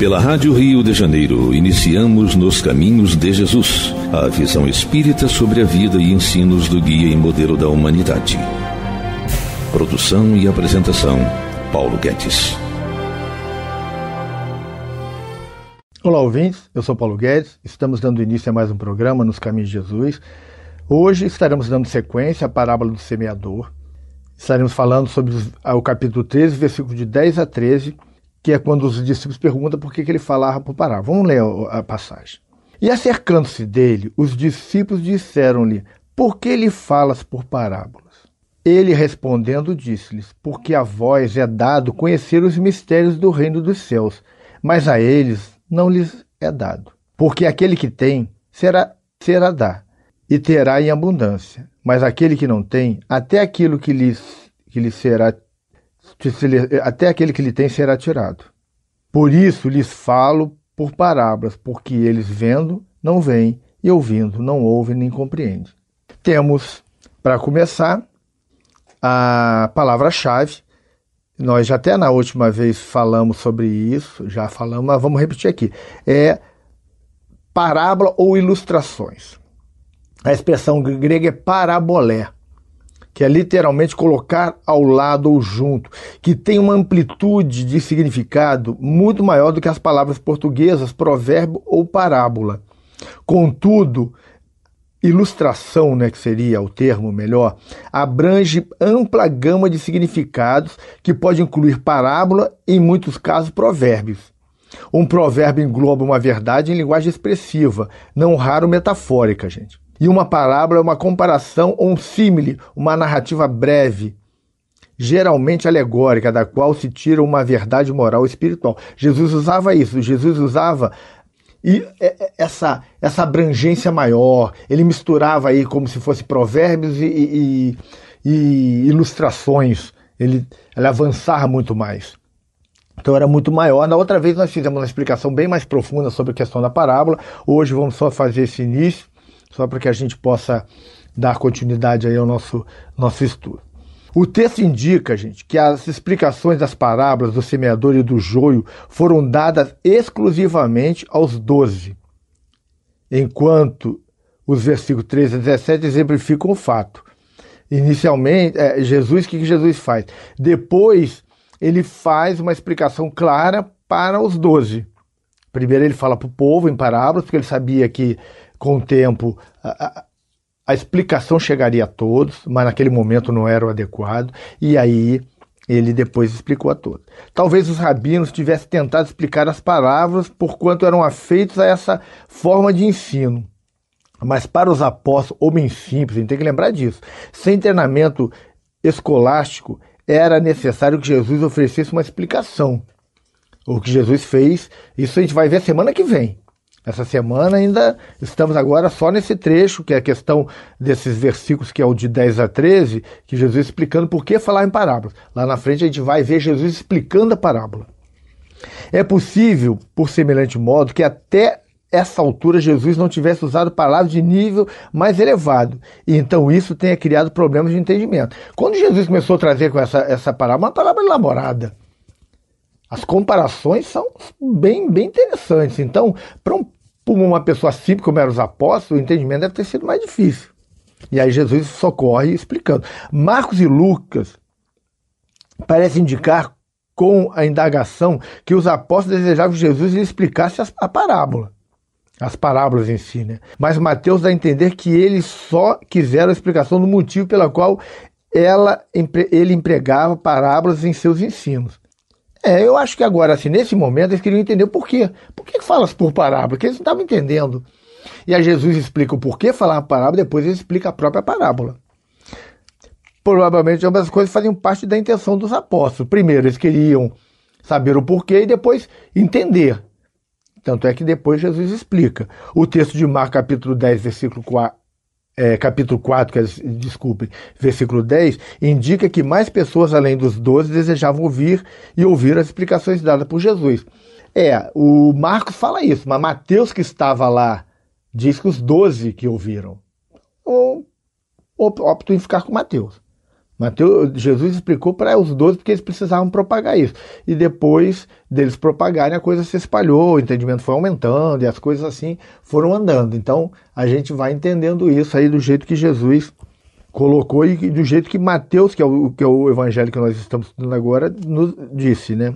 Pela Rádio Rio de Janeiro, iniciamos Nos Caminhos de Jesus, a visão espírita sobre a vida e ensinos do guia e modelo da humanidade. Produção e apresentação, Paulo Guedes. Olá, ouvintes. Eu sou Paulo Guedes. Estamos dando início a mais um programa Nos Caminhos de Jesus. Hoje estaremos dando sequência à parábola do semeador. Estaremos falando sobre o capítulo 13, versículo de 10 a 13 que é quando os discípulos perguntam por que, que ele falava por parar. Vamos ler a passagem. E acercando-se dele, os discípulos disseram-lhe: Por que lhe falas por parábolas? Ele respondendo disse-lhes: Porque a vós é dado conhecer os mistérios do reino dos céus, mas a eles não lhes é dado. Porque aquele que tem será será dar, e terá em abundância, mas aquele que não tem, até aquilo que lhe, que lhe será até aquele que lhe tem será tirado. Por isso lhes falo por parábolas, porque eles vendo não veem e ouvindo não ouvem nem compreendem. Temos, para começar, a palavra-chave. Nós já até na última vez falamos sobre isso, já falamos, mas vamos repetir aqui. É parábola ou ilustrações. A expressão grega é parabolé que é literalmente colocar ao lado ou junto, que tem uma amplitude de significado muito maior do que as palavras portuguesas, provérbio ou parábola. Contudo, ilustração, né, que seria o termo melhor, abrange ampla gama de significados que pode incluir parábola e, em muitos casos, provérbios. Um provérbio engloba uma verdade em linguagem expressiva, não raro metafórica, gente. E uma parábola é uma comparação ou um símile, uma narrativa breve, geralmente alegórica, da qual se tira uma verdade moral espiritual. Jesus usava isso, Jesus usava e é, é, essa, essa abrangência maior, ele misturava aí como se fosse provérbios e, e, e ilustrações, ele, ele avançava muito mais. Então era muito maior. Na outra vez nós fizemos uma explicação bem mais profunda sobre a questão da parábola. Hoje vamos só fazer esse início só para que a gente possa dar continuidade aí ao nosso, nosso estudo. O texto indica, gente, que as explicações das parábolas do semeador e do joio foram dadas exclusivamente aos doze, enquanto os versículos 13 a 17 exemplificam o fato. Inicialmente, é, Jesus, o que Jesus faz? Depois, ele faz uma explicação clara para os doze. Primeiro ele fala para o povo em parábolas, porque ele sabia que com o tempo, a, a explicação chegaria a todos, mas naquele momento não era o adequado, e aí ele depois explicou a todos. Talvez os rabinos tivessem tentado explicar as palavras por quanto eram afeitos a essa forma de ensino. Mas para os apóstolos, homens simples, a gente tem que lembrar disso, sem treinamento escolástico, era necessário que Jesus oferecesse uma explicação. O que Jesus fez, isso a gente vai ver semana que vem. Essa semana ainda estamos agora só nesse trecho, que é a questão desses versículos, que é o de 10 a 13, que Jesus explicando por que falar em parábolas. Lá na frente a gente vai ver Jesus explicando a parábola. É possível, por semelhante modo, que até essa altura Jesus não tivesse usado palavras de nível mais elevado. E então isso tenha criado problemas de entendimento. Quando Jesus começou a trazer com essa, essa parábola, uma palavra elaborada, as comparações são bem, bem interessantes. Então, para um, uma pessoa simples como eram os apóstolos, o entendimento deve ter sido mais difícil. E aí Jesus socorre explicando. Marcos e Lucas parece indicar com a indagação que os apóstolos desejavam que Jesus lhe explicasse a parábola. As parábolas em si, né? Mas Mateus dá a entender que eles só quiseram a explicação do motivo pela qual ela, ele empregava parábolas em seus ensinos. É, eu acho que agora, assim, nesse momento, eles queriam entender o porquê. Por que falas por parábola? Porque eles não estavam entendendo. E a Jesus explica o porquê falar a parábola, depois ele explica a própria parábola. Provavelmente ambas as coisas faziam parte da intenção dos apóstolos. Primeiro, eles queriam saber o porquê e depois entender. Tanto é que depois Jesus explica. O texto de Marcos, capítulo 10, versículo é, capítulo 4, que é, desculpe, versículo 10, indica que mais pessoas além dos 12 desejavam ouvir e ouvir as explicações dadas por Jesus. É, o Marcos fala isso, mas Mateus que estava lá diz que os 12 que ouviram. Ou opto em ficar com Mateus. Mateus, Jesus explicou para os doze porque eles precisavam propagar isso. E depois deles propagarem, a coisa se espalhou, o entendimento foi aumentando e as coisas assim foram andando. Então a gente vai entendendo isso aí do jeito que Jesus colocou e do jeito que Mateus, que é o, que é o evangelho que nós estamos estudando agora, nos disse, né?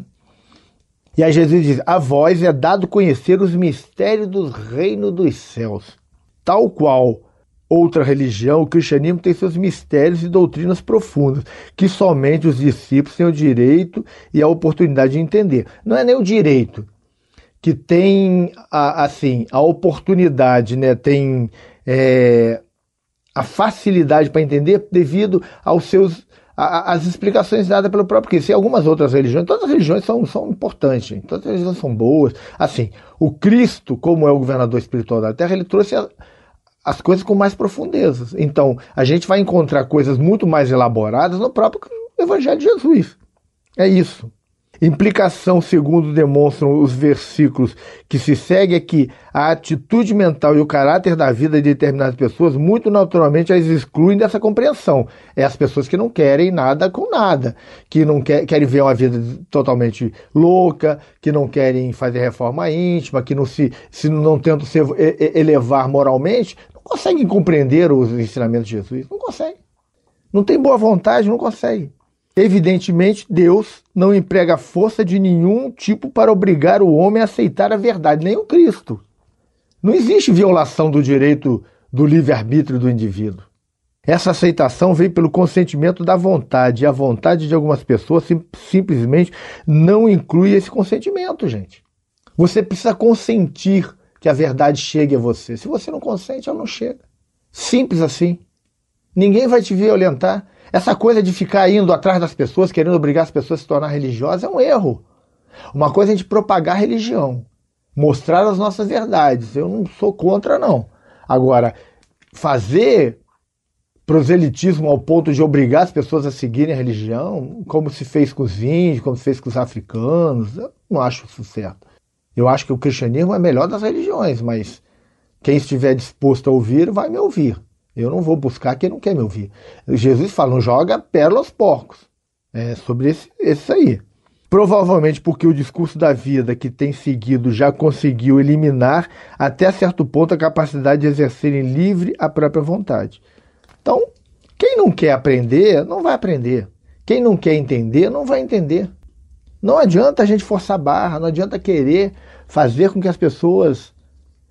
E aí Jesus diz: A vós é dado conhecer os mistérios do reino dos céus, tal qual outra religião, o cristianismo tem seus mistérios e doutrinas profundas, que somente os discípulos têm o direito e a oportunidade de entender. Não é nem o direito, que tem a, assim a oportunidade, né? Tem é, a facilidade para entender devido aos seus as explicações dadas pelo próprio Cristo. E algumas outras religiões, todas as religiões são, são importantes, todas as religiões são boas. Assim, o Cristo, como é o governador espiritual da Terra, ele trouxe a, as coisas com mais profundezas. Então, a gente vai encontrar coisas muito mais elaboradas no próprio Evangelho de Jesus. É isso. Implicação, segundo demonstram os versículos que se seguem, é que a atitude mental e o caráter da vida de determinadas pessoas, muito naturalmente, as excluem dessa compreensão. É as pessoas que não querem nada com nada, que não quer, querem ver uma vida totalmente louca, que não querem fazer reforma íntima, que não se, se não tentam se elevar moralmente, não conseguem compreender os ensinamentos de Jesus. Não conseguem. Não tem boa vontade, não conseguem. Evidentemente, Deus não emprega força de nenhum tipo para obrigar o homem a aceitar a verdade, nem o Cristo. Não existe violação do direito do livre-arbítrio do indivíduo. Essa aceitação vem pelo consentimento da vontade, e a vontade de algumas pessoas sim, simplesmente não inclui esse consentimento, gente. Você precisa consentir que a verdade chegue a você. Se você não consente, ela não chega. Simples assim. Ninguém vai te violentar, essa coisa de ficar indo atrás das pessoas, querendo obrigar as pessoas a se tornar religiosas, é um erro. Uma coisa é a gente propagar a religião, mostrar as nossas verdades. Eu não sou contra, não. Agora, fazer proselitismo ao ponto de obrigar as pessoas a seguirem a religião, como se fez com os índios, como se fez com os africanos, eu não acho isso certo. Eu acho que o cristianismo é a melhor das religiões, mas quem estiver disposto a ouvir, vai me ouvir. Eu não vou buscar quem não quer me ouvir. Jesus fala, não joga pérola aos porcos. É sobre esse, esse aí. Provavelmente porque o discurso da vida que tem seguido já conseguiu eliminar até certo ponto a capacidade de exercerem livre a própria vontade. Então, quem não quer aprender, não vai aprender. Quem não quer entender, não vai entender. Não adianta a gente forçar a barra, não adianta querer fazer com que as pessoas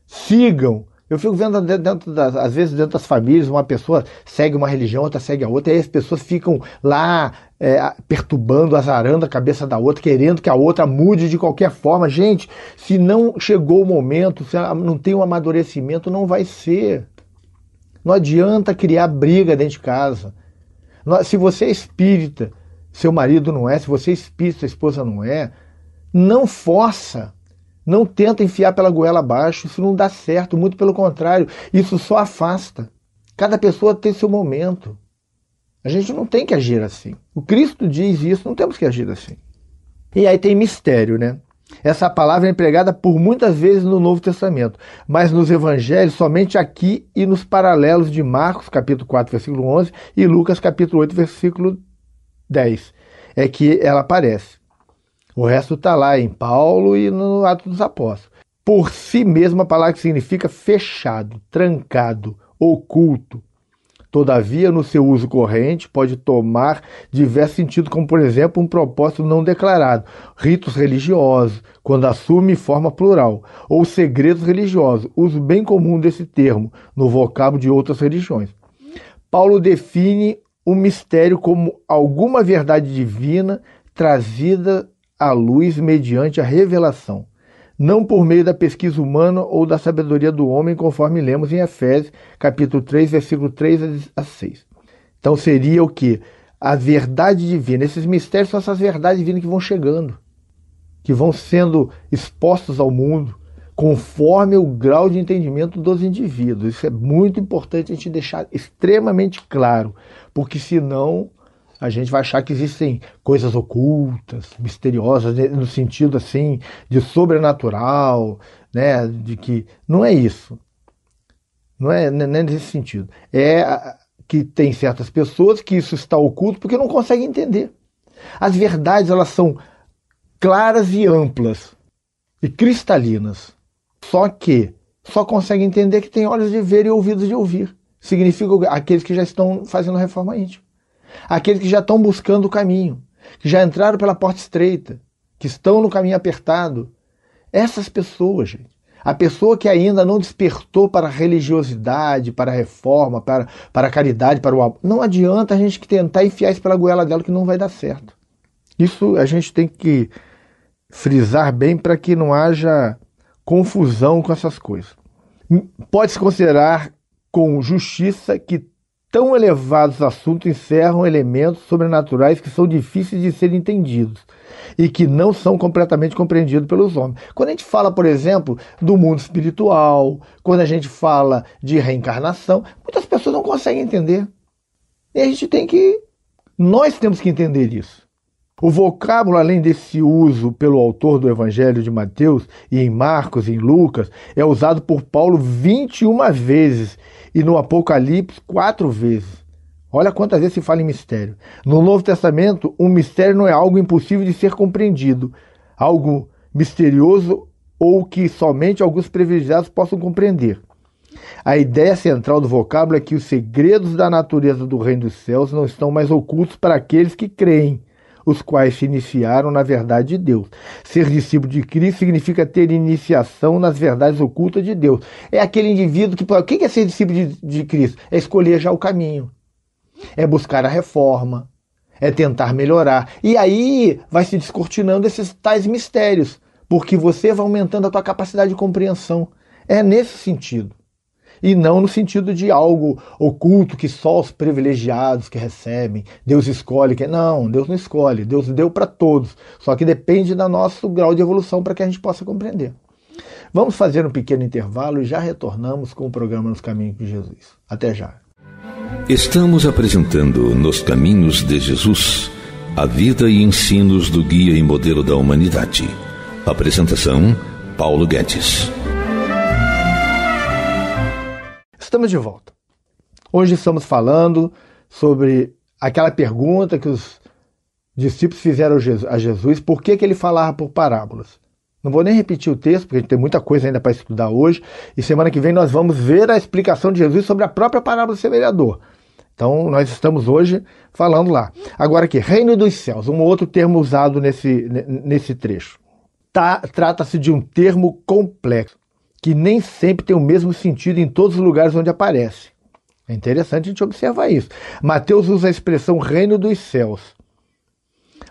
sigam eu fico vendo dentro das, às vezes dentro das famílias, uma pessoa segue uma religião, outra segue a outra, e aí as pessoas ficam lá é, perturbando, azarando a cabeça da outra, querendo que a outra mude de qualquer forma. Gente, se não chegou o momento, se não tem um amadurecimento, não vai ser. Não adianta criar briga dentro de casa. Se você é espírita, seu marido não é, se você é espírita, sua esposa não é, não força. Não tenta enfiar pela goela abaixo, isso não dá certo, muito pelo contrário, isso só afasta. Cada pessoa tem seu momento. A gente não tem que agir assim. O Cristo diz isso, não temos que agir assim. E aí tem mistério, né? Essa palavra é empregada por muitas vezes no Novo Testamento, mas nos evangelhos somente aqui e nos paralelos de Marcos, capítulo 4, versículo 11 e Lucas, capítulo 8, versículo 10, é que ela aparece. O resto está lá em Paulo e no Ato dos Apóstolos. Por si mesma, a palavra significa fechado, trancado, oculto. Todavia, no seu uso corrente, pode tomar diversos sentidos, como, por exemplo, um propósito não declarado, ritos religiosos, quando assume forma plural, ou segredos religiosos, uso bem comum desse termo no vocábulo de outras religiões. Paulo define o mistério como alguma verdade divina trazida à luz mediante a revelação, não por meio da pesquisa humana ou da sabedoria do homem, conforme lemos em Efésios, capítulo 3, versículo 3 a 6. Então seria o que? A verdade divina. Esses mistérios são essas verdades divinas que vão chegando, que vão sendo expostos ao mundo, conforme o grau de entendimento dos indivíduos. Isso é muito importante a gente deixar extremamente claro, porque senão a gente vai achar que existem coisas ocultas, misteriosas, no sentido assim de sobrenatural, né? De que não é isso. Não é, nem né, é nesse sentido. É que tem certas pessoas que isso está oculto porque não conseguem entender. As verdades elas são claras e amplas e cristalinas. Só que só conseguem entender que tem olhos de ver e ouvidos de ouvir. Significa aqueles que já estão fazendo reforma íntima aqueles que já estão buscando o caminho, que já entraram pela porta estreita, que estão no caminho apertado. Essas pessoas, gente. A pessoa que ainda não despertou para a religiosidade, para a reforma, para, para a caridade, para o amor. Não adianta a gente tentar enfiar isso pela goela dela que não vai dar certo. Isso a gente tem que frisar bem para que não haja confusão com essas coisas. Pode-se considerar com justiça que tão elevados assuntos encerram elementos sobrenaturais que são difíceis de serem entendidos e que não são completamente compreendidos pelos homens. Quando a gente fala, por exemplo, do mundo espiritual, quando a gente fala de reencarnação, muitas pessoas não conseguem entender. E a gente tem que. Nós temos que entender isso. O vocábulo, além desse uso pelo autor do Evangelho de Mateus e em Marcos e em Lucas, é usado por Paulo 21 vezes e no Apocalipse quatro vezes. Olha quantas vezes se fala em mistério. No Novo Testamento, um mistério não é algo impossível de ser compreendido, algo misterioso ou que somente alguns privilegiados possam compreender. A ideia central do vocábulo é que os segredos da natureza do reino dos céus não estão mais ocultos para aqueles que creem os quais se iniciaram na verdade de Deus. Ser discípulo de Cristo significa ter iniciação nas verdades ocultas de Deus. É aquele indivíduo que. O que é ser discípulo de, de Cristo? É escolher já o caminho, é buscar a reforma, é tentar melhorar. E aí vai se descortinando esses tais mistérios, porque você vai aumentando a tua capacidade de compreensão. É nesse sentido e não no sentido de algo oculto que só os privilegiados que recebem, Deus escolhe que não, Deus não escolhe, Deus deu para todos, só que depende do nosso grau de evolução para que a gente possa compreender. Vamos fazer um pequeno intervalo e já retornamos com o programa Nos Caminhos de Jesus. Até já. Estamos apresentando Nos Caminhos de Jesus, a vida e ensinos do guia e modelo da humanidade. Apresentação Paulo Guedes. Estamos de volta. Hoje estamos falando sobre aquela pergunta que os discípulos fizeram a Jesus: por que, que ele falava por parábolas? Não vou nem repetir o texto, porque a gente tem muita coisa ainda para estudar hoje. E semana que vem nós vamos ver a explicação de Jesus sobre a própria parábola do semeador. Então, nós estamos hoje falando lá. Agora aqui, reino dos céus, um outro termo usado nesse, nesse trecho. Tá, Trata-se de um termo complexo que nem sempre tem o mesmo sentido em todos os lugares onde aparece. É interessante a gente observar isso. Mateus usa a expressão reino dos céus,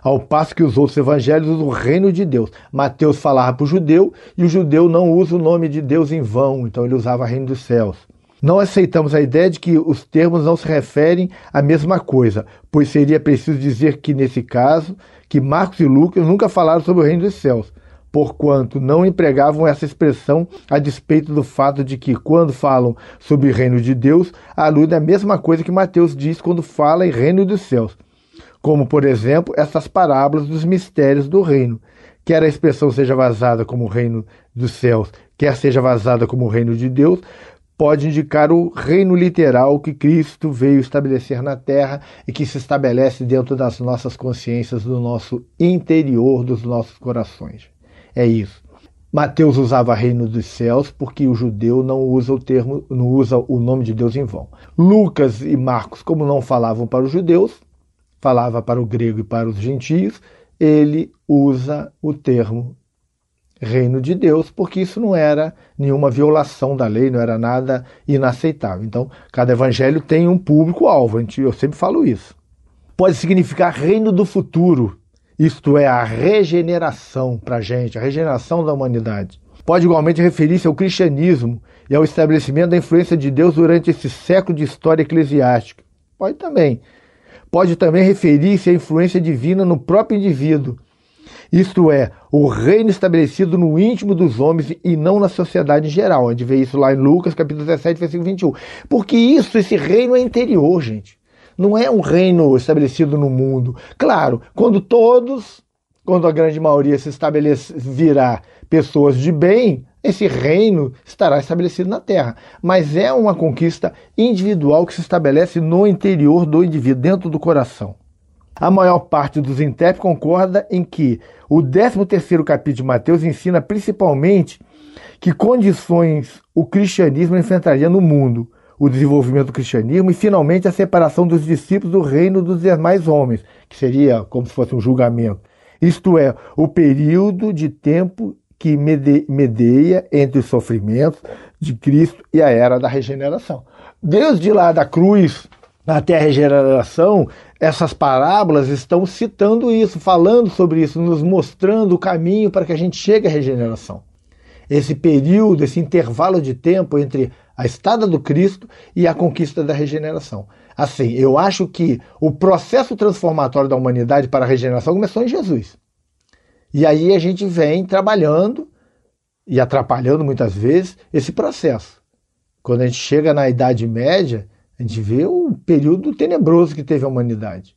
ao passo que os outros evangelhos usam o reino de Deus. Mateus falava para o judeu e o judeu não usa o nome de Deus em vão, então ele usava reino dos céus. Não aceitamos a ideia de que os termos não se referem à mesma coisa, pois seria preciso dizer que, nesse caso, que Marcos e Lucas nunca falaram sobre o reino dos céus porquanto não empregavam essa expressão a despeito do fato de que, quando falam sobre o reino de Deus, aluda é à mesma coisa que Mateus diz quando fala em reino dos céus, como, por exemplo, essas parábolas dos mistérios do reino. Quer a expressão seja vazada como reino dos céus, quer seja vazada como reino de Deus, pode indicar o reino literal que Cristo veio estabelecer na terra e que se estabelece dentro das nossas consciências, do nosso interior, dos nossos corações. É isso. Mateus usava reino dos céus porque o judeu não usa o termo, não usa o nome de Deus em vão. Lucas e Marcos, como não falavam para os judeus, falava para o grego e para os gentios, ele usa o termo reino de Deus, porque isso não era nenhuma violação da lei, não era nada inaceitável. Então, cada evangelho tem um público-alvo, eu sempre falo isso. Pode significar reino do futuro, isto é a regeneração para a gente, a regeneração da humanidade. Pode igualmente referir-se ao cristianismo e ao estabelecimento da influência de Deus durante esse século de história eclesiástica. Pode também. Pode também referir-se à influência divina no próprio indivíduo, isto é, o reino estabelecido no íntimo dos homens e não na sociedade em geral. A gente vê isso lá em Lucas, capítulo 17, versículo 21. Porque isso, esse reino é interior, gente não é um reino estabelecido no mundo. Claro, quando todos, quando a grande maioria se estabelecer, virar pessoas de bem, esse reino estará estabelecido na terra. Mas é uma conquista individual que se estabelece no interior do indivíduo, dentro do coração. A maior parte dos intérpretes concorda em que o 13º capítulo de Mateus ensina principalmente que condições o cristianismo enfrentaria no mundo o desenvolvimento do cristianismo e, finalmente, a separação dos discípulos do reino dos demais homens, que seria como se fosse um julgamento. Isto é, o período de tempo que medeia entre os sofrimentos de Cristo e a era da regeneração. Desde lá da cruz até a regeneração, essas parábolas estão citando isso, falando sobre isso, nos mostrando o caminho para que a gente chegue à regeneração esse período, esse intervalo de tempo entre a estada do Cristo e a conquista da regeneração. Assim, eu acho que o processo transformatório da humanidade para a regeneração começou em Jesus. E aí a gente vem trabalhando e atrapalhando muitas vezes esse processo. Quando a gente chega na Idade Média, a gente vê o período tenebroso que teve a humanidade.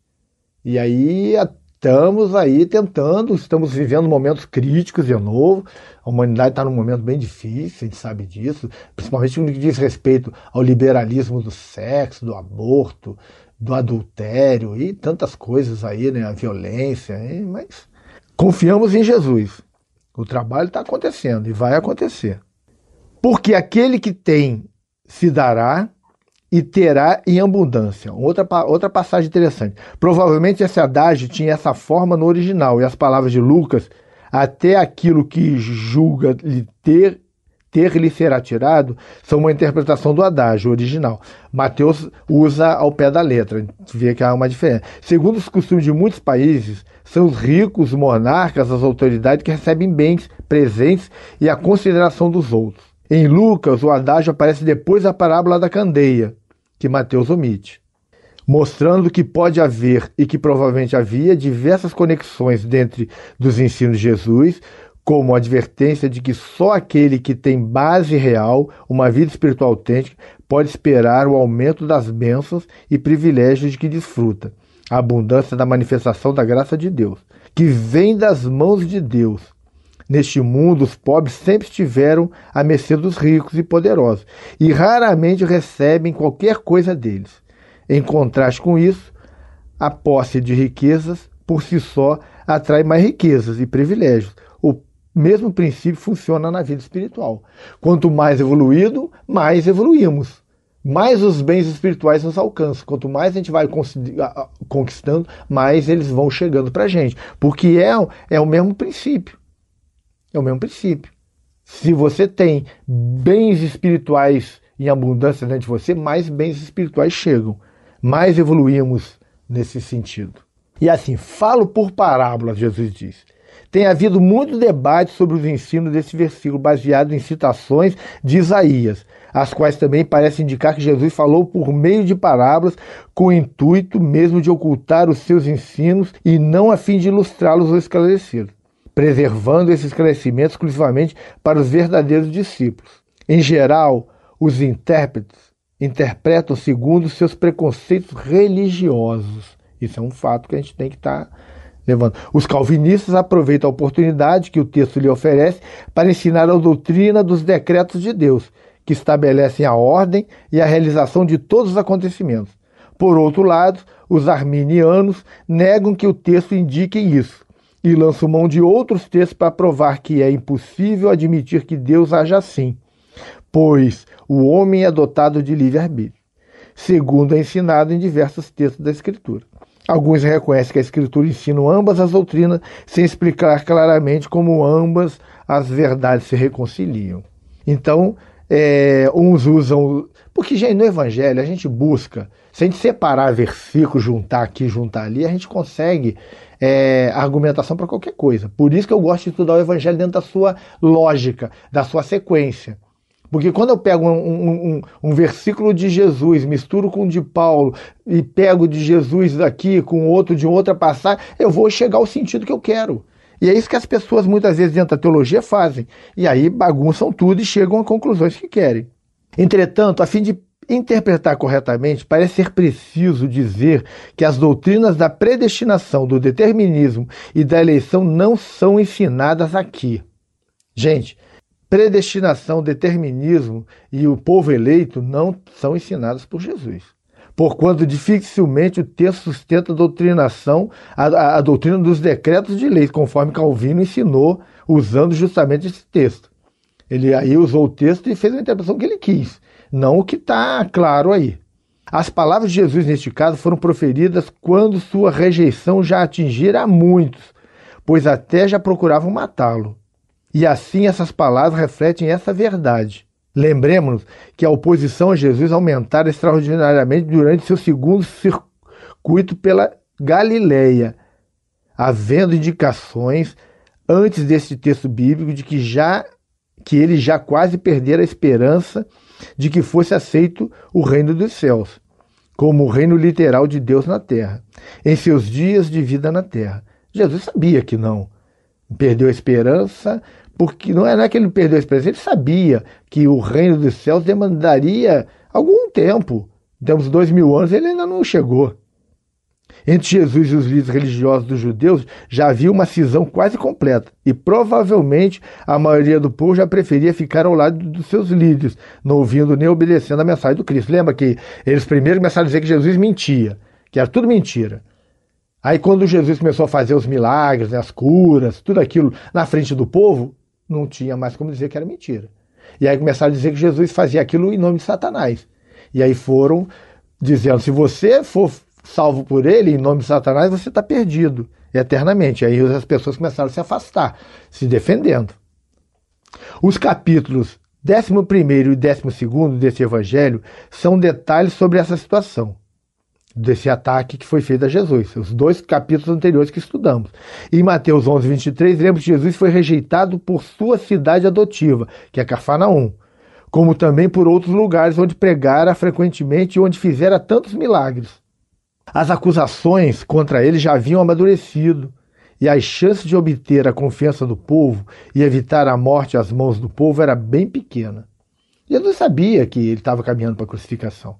E aí estamos aí tentando, estamos vivendo momentos críticos de novo. A humanidade está num momento bem difícil, a gente sabe disso, principalmente no que diz respeito ao liberalismo do sexo, do aborto, do adultério e tantas coisas aí, né? A violência, mas confiamos em Jesus. O trabalho está acontecendo e vai acontecer. Porque aquele que tem se dará, e terá em abundância. Outra, outra passagem interessante. Provavelmente esse adágio tinha essa forma no original, e as palavras de Lucas, até aquilo que julga lhe ter, ter lhe será tirado, são uma interpretação do adágio original. Mateus usa ao pé da letra, vê que há uma diferença. Segundo os costumes de muitos países, são os ricos, os monarcas, as autoridades que recebem bens, presentes e a consideração dos outros em Lucas, o adágio aparece depois da parábola da candeia, que Mateus omite, mostrando que pode haver e que provavelmente havia diversas conexões dentre dos ensinos de Jesus, como a advertência de que só aquele que tem base real, uma vida espiritual autêntica, pode esperar o aumento das bênçãos e privilégios de que desfruta, a abundância da manifestação da graça de Deus, que vem das mãos de Deus Neste mundo, os pobres sempre estiveram à mercê dos ricos e poderosos e raramente recebem qualquer coisa deles. Em contraste com isso, a posse de riquezas por si só atrai mais riquezas e privilégios. O mesmo princípio funciona na vida espiritual. Quanto mais evoluído, mais evoluímos. Mais os bens espirituais nos alcançam. Quanto mais a gente vai conquistando, mais eles vão chegando para a gente. Porque é, é o mesmo princípio. É o mesmo princípio. Se você tem bens espirituais em abundância dentro de você, mais bens espirituais chegam. Mais evoluímos nesse sentido. E assim, falo por parábolas, Jesus diz. Tem havido muito debate sobre os ensinos desse versículo, baseado em citações de Isaías, as quais também parecem indicar que Jesus falou por meio de parábolas, com o intuito mesmo de ocultar os seus ensinos e não a fim de ilustrá-los ou esclarecê-los preservando esses crescimentos exclusivamente para os verdadeiros discípulos. Em geral, os intérpretes interpretam segundo seus preconceitos religiosos. Isso é um fato que a gente tem que estar tá levando. Os calvinistas aproveitam a oportunidade que o texto lhe oferece para ensinar a doutrina dos decretos de Deus, que estabelecem a ordem e a realização de todos os acontecimentos. Por outro lado, os arminianos negam que o texto indique isso e lançam mão de outros textos para provar que é impossível admitir que Deus haja assim, pois o homem é dotado de livre-arbítrio, segundo é ensinado em diversos textos da Escritura. Alguns reconhecem que a Escritura ensina ambas as doutrinas sem explicar claramente como ambas as verdades se reconciliam. Então, é, uns usam. Porque, gente, no Evangelho a gente busca se a gente separar versículos, juntar aqui, juntar ali, a gente consegue é, argumentação para qualquer coisa. Por isso que eu gosto de estudar o evangelho dentro da sua lógica, da sua sequência. Porque quando eu pego um, um, um, versículo de Jesus, misturo com o de Paulo e pego de Jesus aqui com outro de outra passagem, eu vou chegar ao sentido que eu quero. E é isso que as pessoas muitas vezes dentro da teologia fazem. E aí bagunçam tudo e chegam a conclusões que querem. Entretanto, a fim de interpretar corretamente, parece ser preciso dizer que as doutrinas da predestinação, do determinismo e da eleição não são ensinadas aqui. Gente, predestinação, determinismo e o povo eleito não são ensinados por Jesus. Porquanto dificilmente o texto sustenta a doutrinação, a, a, a doutrina dos decretos de leis, conforme Calvino ensinou, usando justamente esse texto. Ele aí usou o texto e fez a interpretação que ele quis não o que está claro aí. As palavras de Jesus neste caso foram proferidas quando sua rejeição já atingira a muitos, pois até já procuravam matá-lo. E assim essas palavras refletem essa verdade. Lembremos-nos que a oposição a Jesus aumentara extraordinariamente durante seu segundo circuito pela Galileia, havendo indicações antes deste texto bíblico de que já que ele já quase perdera a esperança de que fosse aceito o reino dos céus, como o reino literal de Deus na terra, em seus dias de vida na terra. Jesus sabia que não. Perdeu a esperança, porque não é, naquele é que ele perdeu a esperança, ele sabia que o reino dos céus demandaria algum tempo. Temos dois mil anos, ele ainda não chegou. Entre Jesus e os líderes religiosos dos judeus já havia uma cisão quase completa, e provavelmente a maioria do povo já preferia ficar ao lado dos seus líderes, não ouvindo nem obedecendo a mensagem do Cristo. Lembra que eles primeiro começaram a dizer que Jesus mentia, que era tudo mentira. Aí quando Jesus começou a fazer os milagres, né, as curas, tudo aquilo na frente do povo, não tinha mais como dizer que era mentira. E aí começaram a dizer que Jesus fazia aquilo em nome de Satanás. E aí foram dizendo: se você for salvo por ele, em nome de Satanás, você está perdido eternamente. Aí as pessoas começaram a se afastar, se defendendo. Os capítulos 11 e 12 desse evangelho são detalhes sobre essa situação, desse ataque que foi feito a Jesus, os dois capítulos anteriores que estudamos. Em Mateus 11, 23, lemos que Jesus foi rejeitado por sua cidade adotiva, que é Cafarnaum, como também por outros lugares onde pregara frequentemente e onde fizera tantos milagres. As acusações contra ele já haviam amadurecido e as chances de obter a confiança do povo e evitar a morte às mãos do povo era bem pequena. Jesus sabia que ele estava caminhando para a crucificação,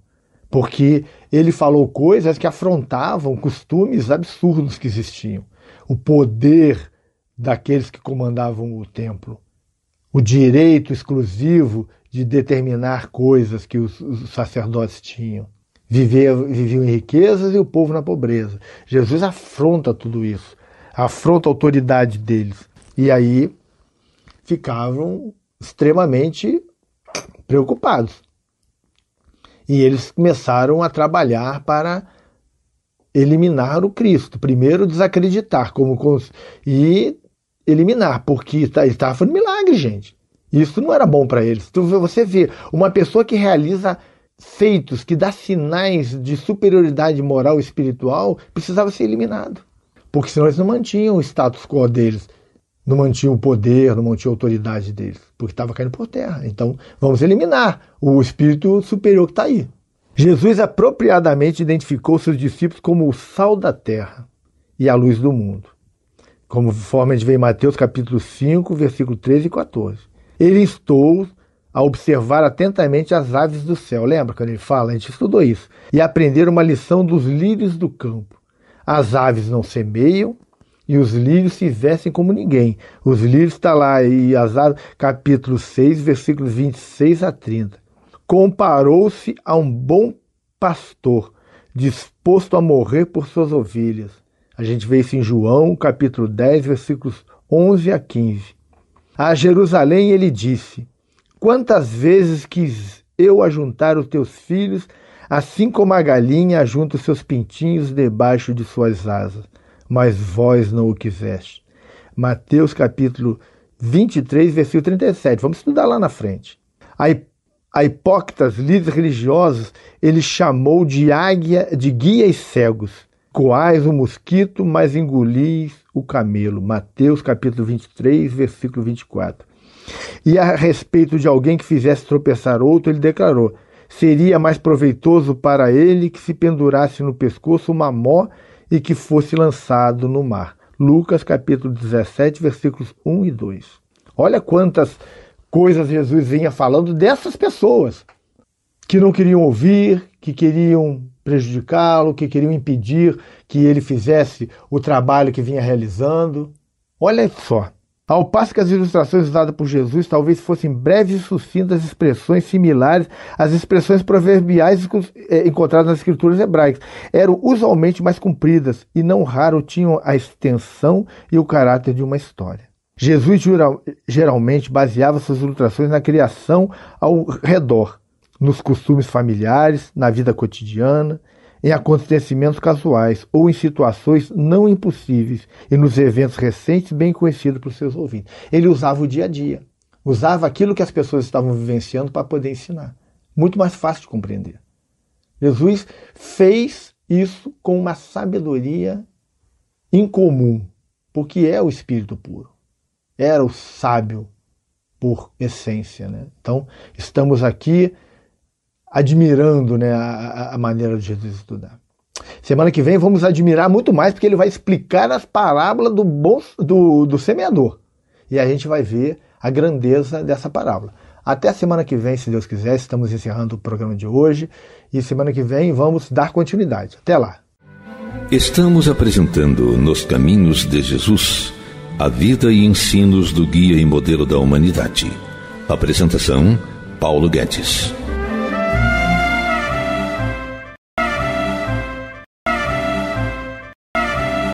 porque ele falou coisas que afrontavam costumes absurdos que existiam. O poder daqueles que comandavam o templo, o direito exclusivo de determinar coisas que os, os sacerdotes tinham, Viviam, viviam em riquezas e o povo na pobreza. Jesus afronta tudo isso, afronta a autoridade deles. E aí ficavam extremamente preocupados. E eles começaram a trabalhar para eliminar o Cristo. Primeiro desacreditar como cons... e eliminar, porque ele estava fazendo milagre, gente. Isso não era bom para eles. Você vê uma pessoa que realiza feitos, que dá sinais de superioridade moral e espiritual, precisava ser eliminado. Porque senão eles não mantinham o status quo deles, não mantinham o poder, não mantinham a autoridade deles, porque estava caindo por terra. Então vamos eliminar o espírito superior que está aí. Jesus apropriadamente identificou seus discípulos como o sal da terra e a luz do mundo, como forma de ver em Mateus capítulo 5, versículo 13 e 14. Ele estou a observar atentamente as aves do céu. Lembra quando ele fala? A gente estudou isso. E aprender uma lição dos lírios do campo. As aves não semeiam e os lírios se vestem como ninguém. Os lírios está lá e as aves, capítulo 6, versículos 26 a 30. Comparou-se a um bom pastor disposto a morrer por suas ovelhas. A gente vê isso em João, capítulo 10, versículos 11 a 15. A Jerusalém ele disse: Quantas vezes quis eu ajuntar os teus filhos, assim como a galinha ajunta os seus pintinhos debaixo de suas asas, mas vós não o quiseste. Mateus capítulo 23, versículo 37. Vamos estudar lá na frente. A, hip a hipócritas, líderes religiosos, ele chamou de águia, de guias cegos. Coais o mosquito, mas engolis o camelo. Mateus capítulo 23, versículo 24. E a respeito de alguém que fizesse tropeçar outro, ele declarou: Seria mais proveitoso para ele que se pendurasse no pescoço uma mó e que fosse lançado no mar. Lucas capítulo 17, versículos 1 e 2. Olha quantas coisas Jesus vinha falando dessas pessoas que não queriam ouvir, que queriam prejudicá-lo, que queriam impedir que ele fizesse o trabalho que vinha realizando. Olha só. Ao passo que as ilustrações usadas por Jesus talvez fossem breves e sucintas expressões similares às expressões proverbiais eh, encontradas nas escrituras hebraicas, eram usualmente mais compridas e não raro tinham a extensão e o caráter de uma história. Jesus geralmente baseava suas ilustrações na criação ao redor, nos costumes familiares, na vida cotidiana em acontecimentos casuais ou em situações não impossíveis e nos eventos recentes bem conhecidos para os seus ouvintes. Ele usava o dia a dia, usava aquilo que as pessoas estavam vivenciando para poder ensinar. Muito mais fácil de compreender. Jesus fez isso com uma sabedoria incomum, porque é o espírito puro. Era o sábio por essência, né? Então, estamos aqui admirando né, a, a maneira de Jesus estudar. Semana que vem vamos admirar muito mais, porque ele vai explicar as parábolas do, bom, do, do semeador. E a gente vai ver a grandeza dessa parábola. Até a semana que vem, se Deus quiser, estamos encerrando o programa de hoje. E semana que vem vamos dar continuidade. Até lá. Estamos apresentando Nos Caminhos de Jesus a vida e ensinos do guia e modelo da humanidade. Apresentação: Paulo Guedes.